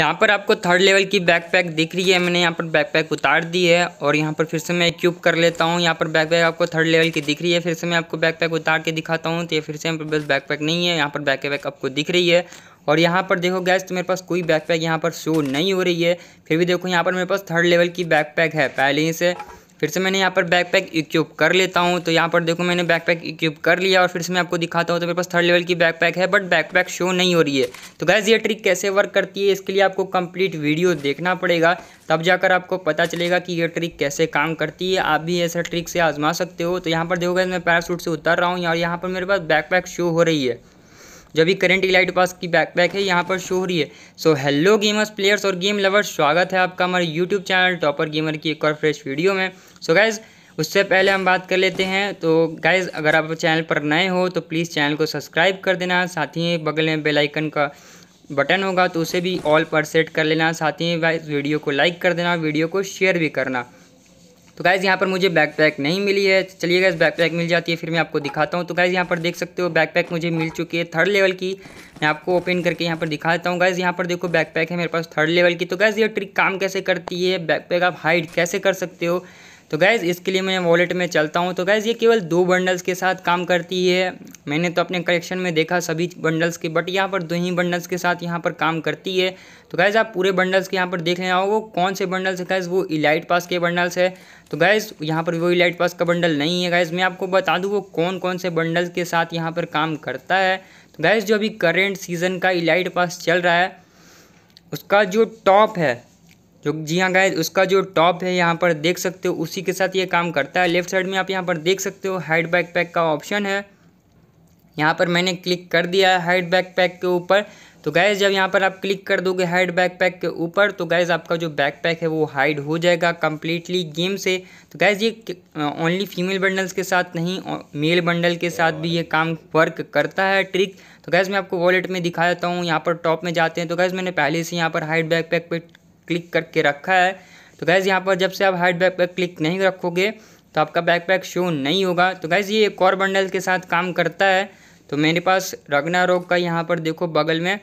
यहाँ पर आपको थर्ड लेवल की बैकपैक दिख रही है मैंने यहाँ पर बैकपैक उतार दी है और यहाँ पर फिर से मैं क्यूब कर लेता हूँ यहाँ पर बैकपैक आपको थर्ड लेवल की दिख रही है फिर से मैं आपको बैकपैक उतार के दिखाता हूँ तो ये फिर से यहाँ पर बस बैकपैक नहीं है यहाँ पर बैकपैक आपको दिख रही है और यहाँ पर देखो गैस तो मेरे पास कोई बैकपैक यहाँ पर शो नहीं हो रही है फिर भी देखो यहाँ पर मेरे पास थर्ड लेवल की बैकपैक है पहले ही से फिर से मैंने यहाँ पर बैक पैक इक्यूब कर लेता हूँ तो यहाँ पर देखो मैंने बैक पैक इक्यूब कर लिया और फिर से मैं आपको दिखाता हूँ तो मेरे पास थर्ड लेवल की बैक पैक है बट बैक पैक शो नहीं हो रही है तो गैस ये ट्रिक कैसे वर्क करती है इसके लिए आपको कंप्लीट वीडियो देखना पड़ेगा तब जाकर आपको पता चलेगा कि ये ट्रिक कैसे काम करती है आप भी ऐसा ट्रिक से आजमा सकते हो तो यहाँ पर देखो गैस मैं पैरासूट से उतर रहा हूँ और यहाँ पर मेरे पास बैक शो हो रही है जो अभी करेंट इलाइट पास की बैकपैक है यहाँ पर शो हो रही है सो हेलो गेमर्स प्लेयर्स और गेम लवर्स स्वागत है आपका हमारे यूट्यूब चैनल टॉपर गेमर की एक और फ्रेश वीडियो में सो so, गाइज़ उससे पहले हम बात कर लेते हैं तो गाइज़ अगर आप चैनल पर नए हो तो प्लीज़ चैनल को सब्सक्राइब कर देना साथ ही बगल में बेलाइकन का बटन होगा तो उसे भी ऑल पर सेट कर लेना साथ ही वीडियो को लाइक कर देना वीडियो को शेयर भी करना तो गाइज़ यहाँ पर मुझे बैक पैक नहीं मिली है चलिए गाइज़ बैक पैक मिल जाती है फिर मैं आपको दिखाता हूँ तो गाइज़ यहाँ पर देख सकते हो बैक पैक मुझे मिल चुकी है थर्ड लेवल की मैं आपको ओपन करके यहाँ पर दिखा देता हूँ गाइज़ यहाँ पर देखो बैक पैक है मेरे पास थर्ड लेवल की तो गाइज़ ये ट्रिक काम कैसे करती है बैक पैक आप हाइड कैसे कर सकते हो तो गैज़ इसके लिए मैं वॉलेट में चलता हूँ तो गैज़ ये केवल दो बंडल्स के साथ काम करती है मैंने तो अपने कलेक्शन में देखा सभी बंडल्स के बट यहाँ पर दो ही बंडल्स के साथ यहाँ पर काम करती है तो गैज़ आप पूरे बंडल्स के यहाँ पर देख रहे हो कौन से बंडल्स है गैज़ वो इलाइट पास के बंडल्स है तो गैज़ यहाँ पर वो इलाइट पास का बंडल नहीं है गैज़ मैं आपको बता दूँ वो कौन कौन से बंडल्स के साथ यहाँ पर काम करता है तो गैज़ जो अभी करेंट सीज़न का इलाइट पास चल रहा है उसका जो टॉप है जो जी हाँ गाइज उसका जो टॉप है यहाँ पर देख सकते हो उसी के साथ ये काम करता है लेफ्ट साइड में आप यहाँ पर देख सकते हो हाइड बैक पैक का ऑप्शन है यहाँ पर मैंने क्लिक कर दिया है हाइड बैक पैक के ऊपर तो गैज़ जब यहाँ पर आप क्लिक कर दोगे हाइड बैक पैक के ऊपर तो गैज़ आपका जो बैक पैक है वो हाइड हो जाएगा कम्प्लीटली गेम से तो गैज़ ये ओनली फीमेल बंडल्स के साथ नहीं मेल बंडल के साथ भी ये काम वर्क करता है ट्रिक तो गैज़ मैं आपको वॉलेट में दिखा देता हूँ यहाँ पर टॉप में जाते हैं तो गैज़ मैंने पहले से यहाँ पर हाइड बैक पैक पर क्लिक करके रखा है तो गैज़ यहाँ पर जब से आप हाइड बैकपैक क्लिक नहीं रखोगे तो आपका बैकपैक शो नहीं होगा तो गैज़ ये एक और बंडल के साथ काम करता है तो मेरे पास रगना रोग का यहाँ पर देखो बगल में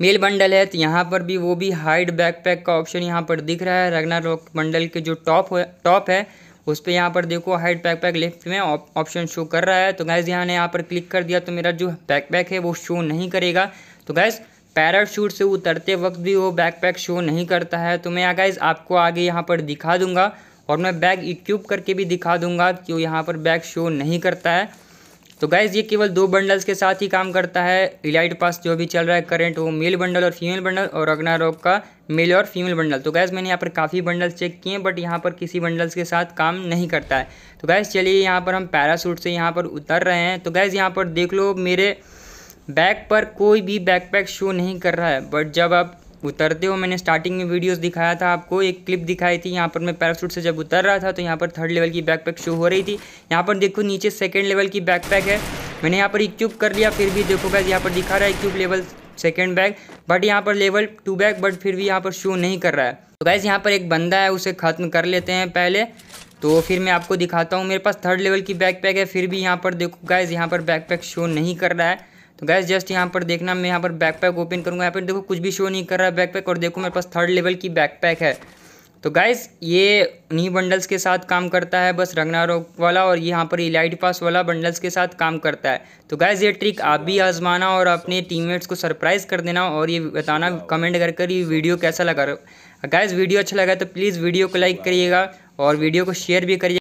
मेल बंडल है तो यहाँ पर भी वो भी हाइड बैकपैक का ऑप्शन यहाँ पर दिख रहा है रगना रोग बंडल के जो टॉप है टॉप है उस पर यहाँ पर देखो हाइड बैकपैक लेफ्ट में ऑप्शन शो कर रहा है तो गैस यहाँ ने यहाँ पर क्लिक कर दिया तो मेरा जो बैकपैक है वो शो नहीं करेगा तो गैस पैराशूट से उतरते वक्त भी वो बैकपैक शो नहीं करता है तो मैं गाइज आपको आगे यहाँ पर दिखा दूंगा और मैं बैग इक्यूब करके भी दिखा दूंगा कि वो यहाँ पर बैग शो नहीं करता है तो गाइज़ ये केवल दो बंडल्स के साथ ही काम करता है इलाइट पास जो भी चल रहा है करंट वो मेल बंडल और फीमेल बंडल और अग्ना रॉक का मेल और फीमेल बंडल तो गैस मैंने यहाँ पर काफ़ी बंडल्स चेक किए हैं बट यहाँ पर किसी बंडल्स के साथ काम नहीं करता है तो गैस चलिए यहाँ पर हम पैरासूट से यहाँ पर उतर रहे हैं तो गैस यहाँ पर देख लो मेरे बैक पर कोई भी बैकपैक शो नहीं कर रहा है बट जब आप उतरते हो मैंने स्टार्टिंग में वीडियोस दिखाया था आपको एक क्लिप दिखाई थी यहाँ पर मैं पैरासूट से जब उतर रहा था तो यहाँ पर थर्ड लेवल की बैकपैक शो हो रही थी यहाँ पर देखो नीचे सेकेंड लेवल की बैकपैक है मैंने यहाँ पर इक्यूब कर लिया फिर भी देखो गैस यहाँ पर दिखा रहा है इक्यूब लेवल सेकेंड बैग बट यहाँ पर लेवल टू बैग बट फिर भी यहाँ पर शो नहीं कर रहा है तो गैस यहाँ पर एक बंदा है उसे ख़त्म कर लेते हैं पहले तो फिर मैं आपको दिखाता हूँ मेरे पास थर्ड लेवल की बैकपैक है फिर भी यहाँ पर देखो गैस यहाँ पर बैकपैक शो नहीं कर रहा है तो गैस जस्ट यहाँ पर देखना मैं यहाँ पर बैकपैक ओपन करूँगा यहाँ पर देखो कुछ भी शो नहीं कर रहा है बैकपैक और देखो मेरे पास थर्ड लेवल की बैकपैक है तो गैस ये नी बंडल्स के साथ काम करता है बस रंगना रॉक वाला और यहाँ पर इलाइट पास वाला बंडल्स के साथ काम करता है तो गैस ये ट्रिक आप भी आजमाना और अपने टीममेट्स को सरप्राइज़ कर देना और ये बताना कमेंट कर कर ये वीडियो कैसा लगा रहा गैस वीडियो अच्छा लगा तो प्लीज़ वीडियो को लाइक करिएगा और वीडियो को शेयर भी करिएगा